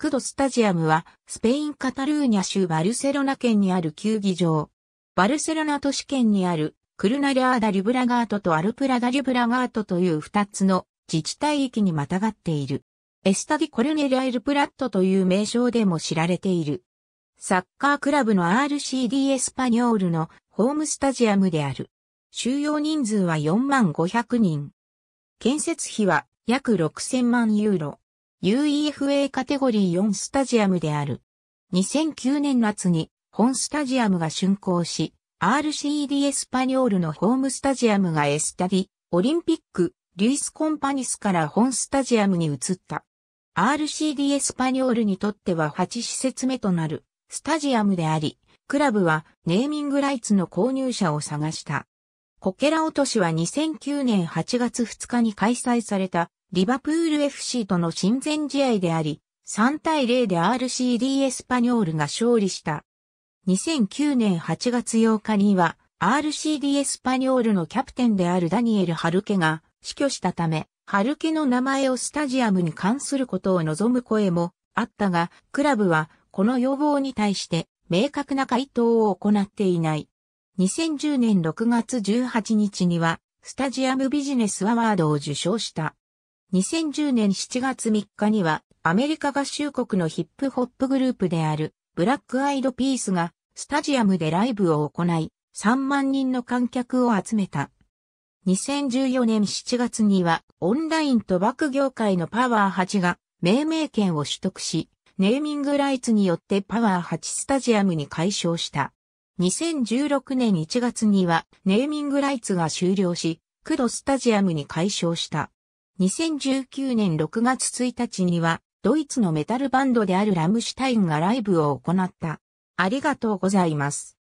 クドスタジアムは、スペイン・カタルーニャ州バルセロナ県にある球技場。バルセロナ都市圏にある、クルナリアーダ・リブラガートとアルプラダ・リブラガートという二つの自治体域にまたがっている。エスタディ・コルネリア・エルプラットという名称でも知られている。サッカークラブの RCD エスパニョールのホームスタジアムである。収容人数は4万500人。建設費は約6000万ユーロ。UEFA カテゴリー4スタジアムである。2009年夏に本スタジアムが竣工し、RCD エスパニョールのホームスタジアムがエスタディ、オリンピック、リュイス・コンパニスから本スタジアムに移った。RCD エスパニョールにとっては8施設目となるスタジアムであり、クラブはネーミングライツの購入者を探した。コケラ落としは2009年8月2日に開催されたリバプール FC との親善試合であり、3対0で RCD エスパニョールが勝利した。2009年8月8日には、RCD エスパニョールのキャプテンであるダニエル・ハルケが死去したため、ハルケの名前をスタジアムに関することを望む声もあったが、クラブはこの要望に対して明確な回答を行っていない。2010年6月18日には、スタジアムビジネスアワードを受賞した。2010年7月3日には、アメリカ合衆国のヒップホップグループである、ブラックアイドピースが、スタジアムでライブを行い、3万人の観客を集めた。2014年7月には、オンライン賭博業界のパワー8が、命名権を取得し、ネーミングライツによってパワー8スタジアムに解消した。2016年1月にはネーミングライツが終了し、クドスタジアムに解消した。2019年6月1日には、ドイツのメタルバンドであるラムシュタインがライブを行った。ありがとうございます。